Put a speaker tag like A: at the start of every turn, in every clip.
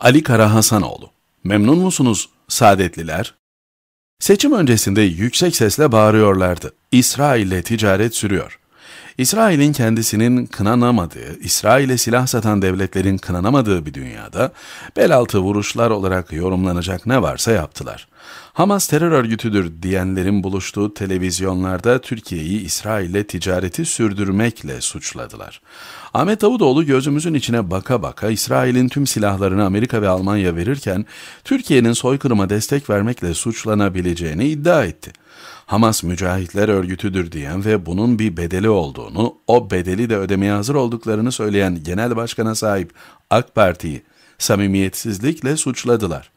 A: Ali Kara Hasanoğlu. Memnun musunuz saadetliler? Seçim öncesinde yüksek sesle bağırıyorlardı. İsrail'le ticaret sürüyor. İsrail'in kendisinin kınanamadığı, İsrail'e silah satan devletlerin kınanamadığı bir dünyada belaltı vuruşlar olarak yorumlanacak ne varsa yaptılar. Hamas terör örgütüdür diyenlerin buluştuğu televizyonlarda Türkiye'yi İsrail'le ticareti sürdürmekle suçladılar. Ahmet Davutoğlu gözümüzün içine baka baka İsrail'in tüm silahlarını Amerika ve Almanya verirken Türkiye'nin soykırıma destek vermekle suçlanabileceğini iddia etti. Hamas mücahitler örgütüdür diyen ve bunun bir bedeli olduğunu, o bedeli de ödemeye hazır olduklarını söyleyen genel başkana sahip AK Parti'yi samimiyetsizlikle suçladılar.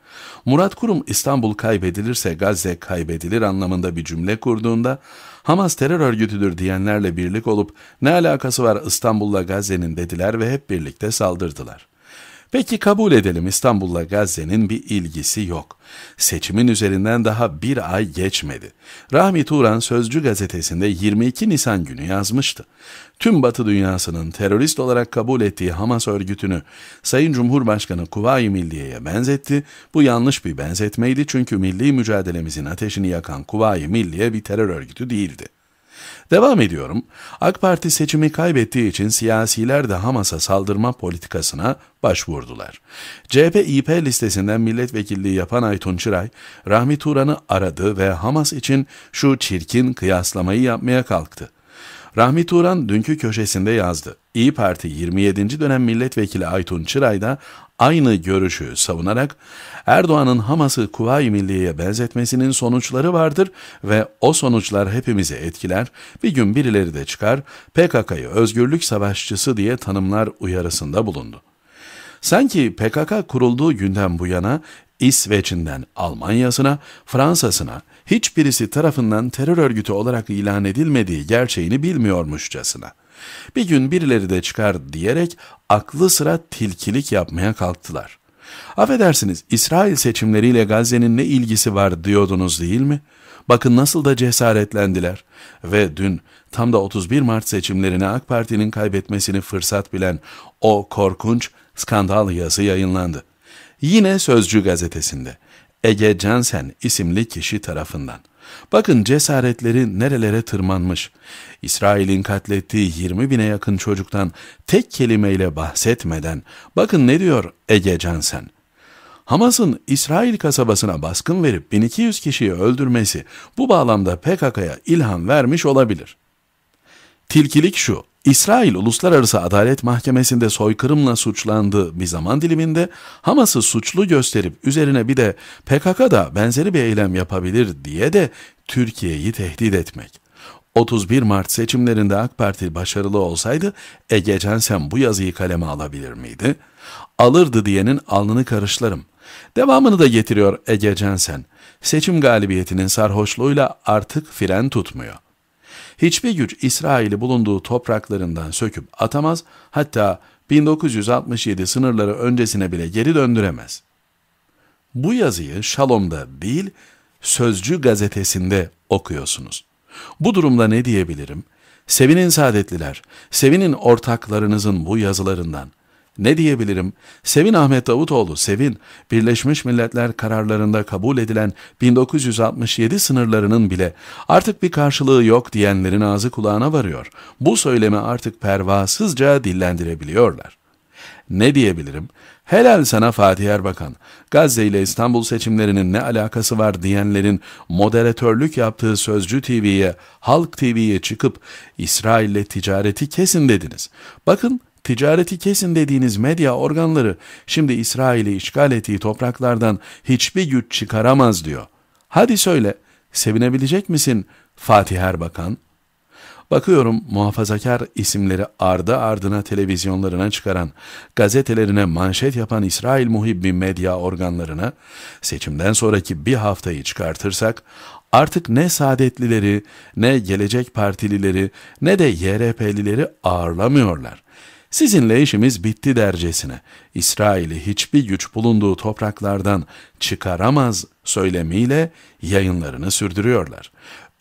A: Murat Kurum İstanbul kaybedilirse Gazze kaybedilir anlamında bir cümle kurduğunda Hamas terör örgütüdür diyenlerle birlik olup ne alakası var İstanbul'la Gazze'nin dediler ve hep birlikte saldırdılar. Peki kabul edelim İstanbul'la Gazze'nin bir ilgisi yok. Seçimin üzerinden daha bir ay geçmedi. Rahmi Turan Sözcü gazetesinde 22 Nisan günü yazmıştı. Tüm Batı dünyasının terörist olarak kabul ettiği Hamas örgütünü Sayın Cumhurbaşkanı Kuvayi Milliye'ye benzetti. Bu yanlış bir benzetmeydi çünkü milli mücadelemizin ateşini yakan Kuvayi Milliye bir terör örgütü değildi. Devam ediyorum. AK Parti seçimi kaybettiği için siyasiler de Hamas'a saldırma politikasına başvurdular. CHP-İP listesinden milletvekilliği yapan Aytun Çıray, Rahmi Turan'ı aradı ve Hamas için şu çirkin kıyaslamayı yapmaya kalktı. Rahmi Turan dünkü köşesinde yazdı. İyi Parti 27. dönem milletvekili Aytun Çıray da aynı görüşü savunarak Erdoğan'ın Hamas'ı Kuvayi Milliye'ye benzetmesinin sonuçları vardır ve o sonuçlar hepimizi etkiler, bir gün birileri de çıkar PKK'yı özgürlük savaşçısı diye tanımlar uyarısında bulundu. Sanki PKK kurulduğu günden bu yana İsveç'inden Almanya'sına, Fransa'sına, hiçbirisi tarafından terör örgütü olarak ilan edilmediği gerçeğini bilmiyormuşçasına. Bir gün birileri de çıkar diyerek aklı sıra tilkilik yapmaya kalktılar. Affedersiniz İsrail seçimleriyle Gazze'nin ne ilgisi var diyordunuz değil mi? Bakın nasıl da cesaretlendiler ve dün tam da 31 Mart seçimlerine AK Parti'nin kaybetmesini fırsat bilen o korkunç skandal yazı yayınlandı. Yine Sözcü gazetesinde Ege Cansen isimli kişi tarafından. Bakın cesaretleri nerelere tırmanmış. İsrail'in katlettiği 20 bine yakın çocuktan tek kelimeyle bahsetmeden bakın ne diyor Ege Cansen. Hamas'ın İsrail kasabasına baskın verip 1200 kişiyi öldürmesi bu bağlamda PKK'ya ilham vermiş olabilir. Tilkilik şu, İsrail Uluslararası Adalet Mahkemesi'nde soykırımla suçlandı bir zaman diliminde Hamas'ı suçlu gösterip üzerine bir de PKK da benzeri bir eylem yapabilir diye de Türkiye'yi tehdit etmek. 31 Mart seçimlerinde AK Parti başarılı olsaydı Ege Censen bu yazıyı kaleme alabilir miydi? Alırdı diyenin alnını karışlarım. Devamını da getiriyor Ege Censen. Seçim galibiyetinin sarhoşluğuyla artık fren tutmuyor. Hiçbir güç İsrail'i bulunduğu topraklarından söküp atamaz, hatta 1967 sınırları öncesine bile geri döndüremez. Bu yazıyı Şalom'da değil, Sözcü gazetesinde okuyorsunuz. Bu durumda ne diyebilirim? Sevinin saadetliler, sevinin ortaklarınızın bu yazılarından.'' Ne diyebilirim? Sevin Ahmet Davutoğlu, sevin. Birleşmiş Milletler kararlarında kabul edilen 1967 sınırlarının bile artık bir karşılığı yok diyenlerin ağzı kulağına varıyor. Bu söylemi artık pervasızca dillendirebiliyorlar. Ne diyebilirim? Helal sana Fatih Erbakan. Gazze ile İstanbul seçimlerinin ne alakası var diyenlerin moderatörlük yaptığı Sözcü TV'ye, Halk TV'ye çıkıp İsrail'le ticareti kesin dediniz. Bakın ticareti kesin dediğiniz medya organları şimdi İsrail'i işgal ettiği topraklardan hiçbir güç çıkaramaz diyor. Hadi söyle, sevinebilecek misin Fatih Erbakan? Bakıyorum muhafazakar isimleri ardı ardına televizyonlarına çıkaran, gazetelerine manşet yapan İsrail muhibbi medya organlarına, seçimden sonraki bir haftayı çıkartırsak, artık ne Saadetlileri, ne Gelecek Partilileri, ne de YRP'lileri ağırlamıyorlar. Sizinle işimiz bitti dercesine İsrail'i hiçbir güç bulunduğu topraklardan çıkaramaz söylemiyle yayınlarını sürdürüyorlar.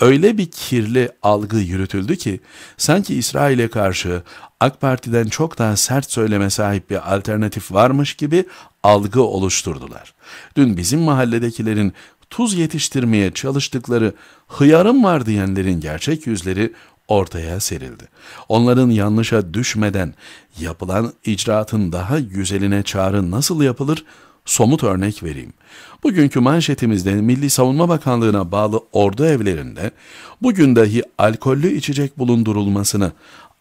A: Öyle bir kirli algı yürütüldü ki sanki İsrail'e karşı AK Parti'den çok daha sert söyleme sahip bir alternatif varmış gibi algı oluşturdular. Dün bizim mahalledekilerin tuz yetiştirmeye çalıştıkları hıyarım var diyenlerin gerçek yüzleri ortaya serildi. Onların yanlışa düşmeden yapılan icraatın daha güzeline çağrı nasıl yapılır somut örnek vereyim. Bugünkü manşetimizde Milli Savunma Bakanlığı'na bağlı ordu evlerinde bugün dahi alkollü içecek bulundurulmasını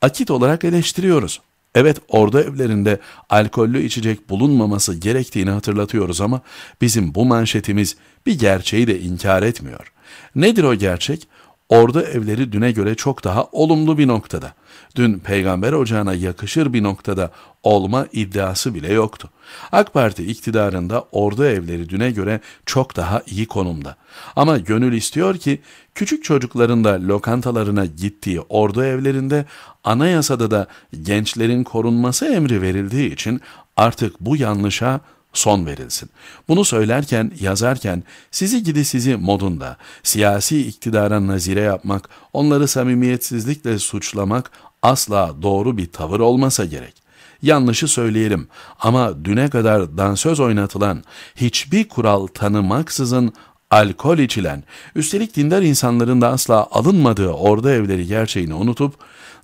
A: akit olarak eleştiriyoruz. Evet ordu evlerinde alkollü içecek bulunmaması gerektiğini hatırlatıyoruz ama bizim bu manşetimiz bir gerçeği de inkar etmiyor. Nedir o gerçek? Ordu evleri düne göre çok daha olumlu bir noktada. Dün peygamber ocağına yakışır bir noktada olma iddiası bile yoktu. AK Parti iktidarında ordu evleri düne göre çok daha iyi konumda. Ama gönül istiyor ki küçük çocukların da lokantalarına gittiği ordu evlerinde anayasada da gençlerin korunması emri verildiği için artık bu yanlışa son verilsin. Bunu söylerken, yazarken sizi gidi sizi modunda, siyasi iktidara nazire yapmak, onları samimiyetsizlikle suçlamak asla doğru bir tavır olmasa gerek. Yanlışı söyleyelim ama düne kadar dansöz oynatılan, hiçbir kural tanımaksızın alkol içilen, üstelik dindar insanların da asla alınmadığı orada evleri gerçeğini unutup,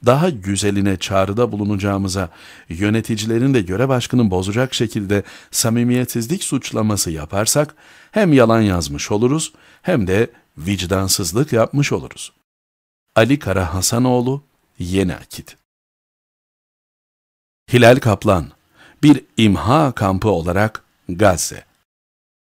A: daha güzeline çağrıda bulunacağımıza, yöneticilerin de görev aşkını bozacak şekilde samimiyetsizlik suçlaması yaparsak, hem yalan yazmış oluruz, hem de vicdansızlık yapmış oluruz. Ali Kara Hasanoğlu, Yeni Akit Hilal Kaplan, bir imha kampı olarak Gazze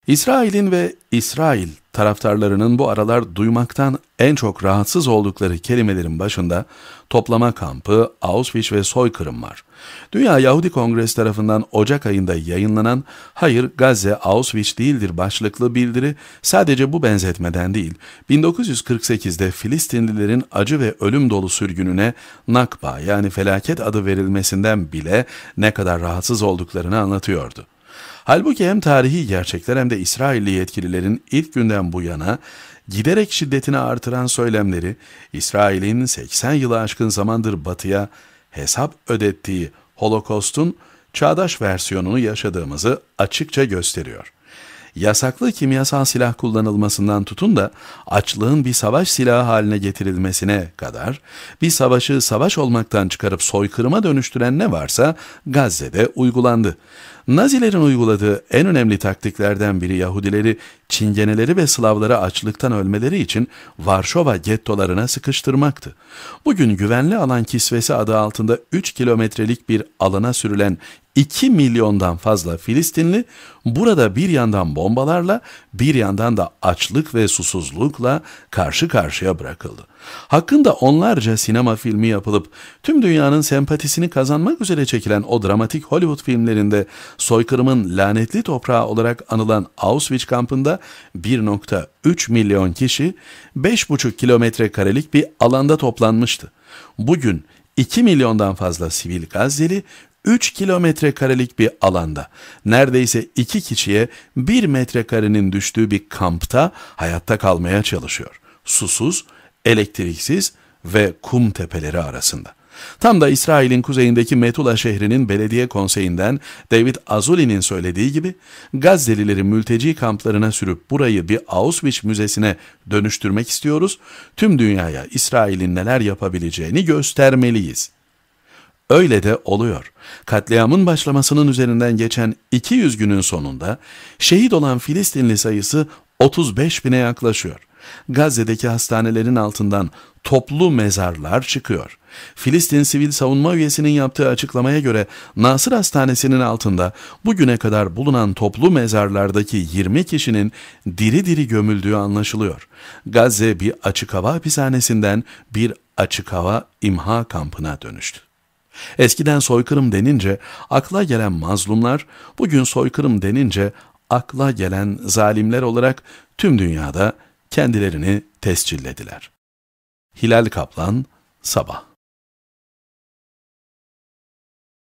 A: İsrail'in ve İsrail taraftarlarının bu aralar duymaktan en çok rahatsız oldukları kelimelerin başında toplama kampı, Auschwitz ve soykırım var. Dünya Yahudi Kongresi tarafından Ocak ayında yayınlanan Hayır Gazze Auschwitz değildir başlıklı bildiri sadece bu benzetmeden değil, 1948'de Filistinlilerin acı ve ölüm dolu sürgününe Nakba yani felaket adı verilmesinden bile ne kadar rahatsız olduklarını anlatıyordu. Halbuki hem tarihi gerçekler hem de İsrailli yetkililerin ilk günden bu yana giderek şiddetini artıran söylemleri, İsrail'in 80 yılı aşkın zamandır batıya hesap ödettiği Holokost'un çağdaş versiyonunu yaşadığımızı açıkça gösteriyor yasaklı kimyasal silah kullanılmasından tutun da açlığın bir savaş silahı haline getirilmesine kadar bir savaşı savaş olmaktan çıkarıp soykırıma dönüştüren ne varsa Gazze'de uygulandı. Nazilerin uyguladığı en önemli taktiklerden biri Yahudileri Çingeneleri ve Slavları açlıktan ölmeleri için Varşova gettolarına sıkıştırmaktı. Bugün güvenli alan kisvesi adı altında 3 kilometrelik bir alana sürülen 2 milyondan fazla Filistinli burada bir yandan bombalarla bir yandan da açlık ve susuzlukla karşı karşıya bırakıldı. Hakkında onlarca sinema filmi yapılıp tüm dünyanın sempatisini kazanmak üzere çekilen o dramatik Hollywood filmlerinde soykırımın lanetli toprağı olarak anılan Auschwitz kampında 1.3 milyon kişi 5,5 kilometre karelik bir alanda toplanmıştı. Bugün 2 milyondan fazla sivil Gazze'li 3 kilometre karelik bir alanda neredeyse 2 kişiye 1 karenin düştüğü bir kampta hayatta kalmaya çalışıyor. Susuz elektriksiz ve kum tepeleri arasında. Tam da İsrail'in kuzeyindeki Metula şehrinin belediye konseyinden David Azuli'nin söylediği gibi Gazze'lileri mülteci kamplarına sürüp burayı bir Auschwitz müzesine dönüştürmek istiyoruz. Tüm dünyaya İsrail'in neler yapabileceğini göstermeliyiz. Öyle de oluyor. Katliamın başlamasının üzerinden geçen 200 günün sonunda şehit olan Filistinli sayısı 35 bine yaklaşıyor. Gazze'deki hastanelerin altından toplu mezarlar çıkıyor. Filistin Sivil Savunma Üyesi'nin yaptığı açıklamaya göre Nasır Hastanesi'nin altında bugüne kadar bulunan toplu mezarlardaki 20 kişinin diri diri gömüldüğü anlaşılıyor. Gazze bir açık hava hapishanesinden bir açık hava imha kampına dönüştü. Eskiden soykırım denince akla gelen mazlumlar, bugün soykırım denince akla gelen zalimler olarak tüm dünyada kendilerini tescillediler. Hilal Kaplan, Sabah